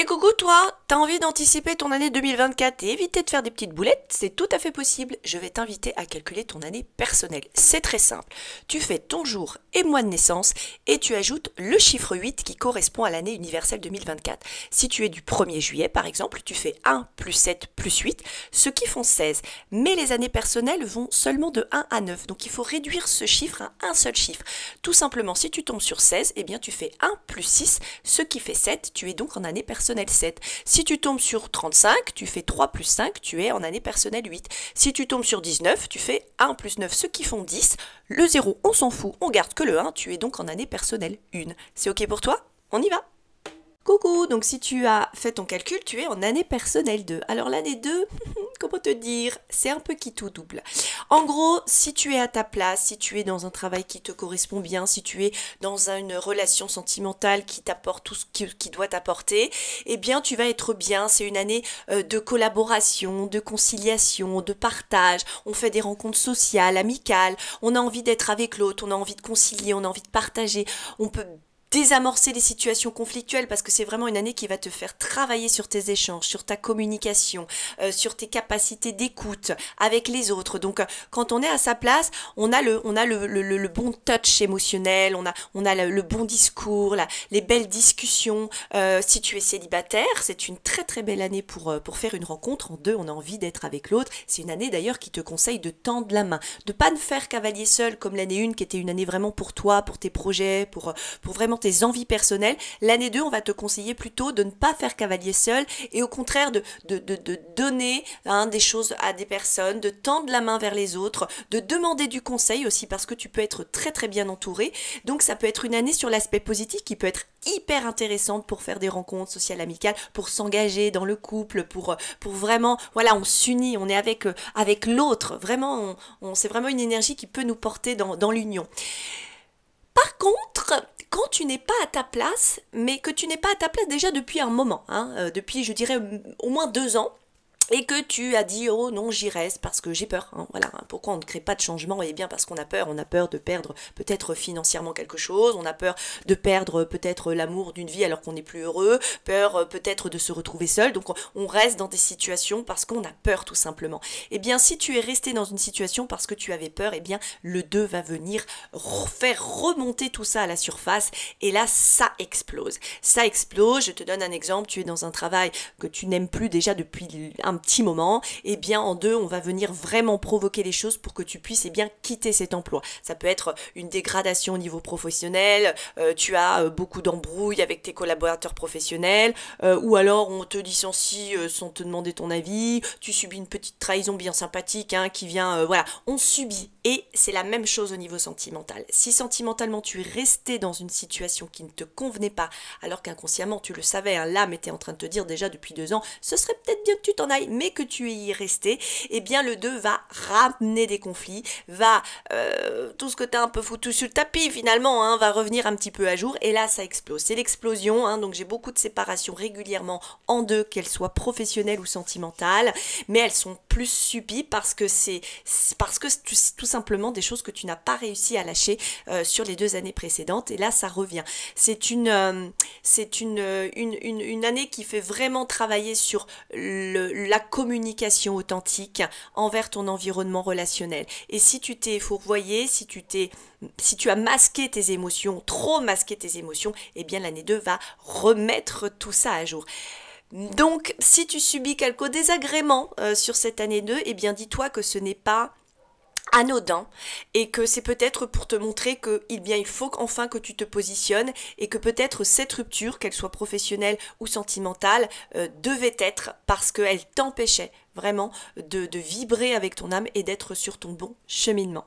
Et coucou toi, t'as envie d'anticiper ton année 2024 et éviter de faire des petites boulettes C'est tout à fait possible. Je vais t'inviter à calculer ton année personnelle. C'est très simple. Tu fais ton jour et mois de naissance et tu ajoutes le chiffre 8 qui correspond à l'année universelle 2024. Si tu es du 1er juillet par exemple, tu fais 1 plus 7 plus 8, ce qui font 16. Mais les années personnelles vont seulement de 1 à 9. Donc il faut réduire ce chiffre à un seul chiffre. Tout simplement, si tu tombes sur 16, eh bien tu fais 1 plus 6, ce qui fait 7. Tu es donc en année personnelle 7. Si tu tombes sur 35, tu fais 3 plus 5, tu es en année personnelle 8. Si tu tombes sur 19, tu fais 1 plus 9, ceux qui font 10. Le 0, on s'en fout, on garde que le 1, tu es donc en année personnelle 1. C'est ok pour toi On y va Coucou, donc si tu as fait ton calcul, tu es en année personnelle 2. Alors l'année 2, comment te dire, c'est un peu qui tout double. En gros, si tu es à ta place, si tu es dans un travail qui te correspond bien, si tu es dans une relation sentimentale qui t'apporte tout ce qui, qui doit t'apporter, eh bien tu vas être bien. C'est une année euh, de collaboration, de conciliation, de partage. On fait des rencontres sociales, amicales. On a envie d'être avec l'autre, on a envie de concilier, on a envie de partager. On peut désamorcer les situations conflictuelles parce que c'est vraiment une année qui va te faire travailler sur tes échanges, sur ta communication, euh, sur tes capacités d'écoute avec les autres. Donc euh, quand on est à sa place, on a le, on a le, le, bon touch émotionnel, on a, on a le, bon discours, les belles discussions. Euh, si tu es célibataire, c'est une très très belle année pour, pour faire une rencontre. En deux, on a envie d'être avec l'autre. C'est une année d'ailleurs qui te conseille de tendre la main, de pas ne faire cavalier seul comme l'année 1 qui était une année vraiment pour toi, pour tes projets, pour, pour vraiment tes envies personnelles. L'année 2, on va te conseiller plutôt de ne pas faire cavalier seul et au contraire de, de, donner hein, des choses à des personnes, de tendre la main vers les autres, de demander du conseil aussi parce que tu peux être très très bien entouré. Donc ça peut être une année sur l'aspect positif qui peut être hyper intéressante pour faire des rencontres sociales amicales, pour s'engager dans le couple, pour, pour vraiment, voilà, on s'unit, on est avec, avec l'autre. Vraiment, c'est vraiment une énergie qui peut nous porter dans, dans l'union. Par contre, quand tu n'es pas à ta place, mais que tu n'es pas à ta place déjà depuis un moment, hein, euh, depuis je dirais au moins deux ans, et que tu as dit oh non j'y reste parce que j'ai peur. Hein, voilà, pourquoi on ne crée pas de changement Eh bien parce qu'on a peur, on a peur de perdre peut-être financièrement quelque chose, on a peur de perdre peut-être l'amour d'une vie alors qu'on n'est plus heureux, peur euh, peut-être de se retrouver seul. Donc on reste dans des situations parce qu'on a peur tout simplement. et eh bien si tu es resté dans une situation parce que tu avais peur, eh bien le 2 va venir faire remonter tout ça à la surface et là ça explose. Ça explose, je te donne un exemple, tu es dans un travail que tu n'aimes plus déjà depuis un petit moment, et eh bien en deux, on va venir vraiment provoquer les choses pour que tu puisses eh bien quitter cet emploi. Ça peut être une dégradation au niveau professionnel, euh, tu as euh, beaucoup d'embrouilles avec tes collaborateurs professionnels, euh, ou alors on te licencie sans te demander ton avis, tu subis une petite trahison bien sympathique hein, qui vient, voilà, on subit. Et c'est la même chose au niveau sentimental. Si sentimentalement tu es resté dans une situation qui ne te convenait pas, alors qu'inconsciemment tu le savais, là hein, l'âme était en train de te dire déjà depuis deux ans, ce serait peut-être bien que tu t'en ailles, mais que tu es y resté, eh bien le 2 va ramener des conflits, va euh, tout ce que tu as un peu foutu sur le tapis finalement, hein, va revenir un petit peu à jour et là ça explose. C'est l'explosion, hein, donc j'ai beaucoup de séparations régulièrement en deux, qu'elles soient professionnelles ou sentimentales, mais elles sont plus subies parce que c'est parce que tout simplement des choses que tu n'as pas réussi à lâcher euh, sur les deux années précédentes et là ça revient. C'est une euh, c'est une, une année qui fait vraiment travailler sur le, la communication authentique envers ton environnement relationnel. Et si tu t'es fourvoyé, si tu t'es si tu as masqué tes émotions, trop masqué tes émotions, eh bien l'année 2 va remettre tout ça à jour. Donc, si tu subis quelques désagréments euh, sur cette année 2, eh bien dis-toi que ce n'est pas anodin et que c'est peut-être pour te montrer que eh bien il faut enfin que tu te positionnes et que peut-être cette rupture qu'elle soit professionnelle ou sentimentale euh, devait être parce qu'elle t'empêchait vraiment de vibrer avec ton âme et d'être sur ton bon cheminement.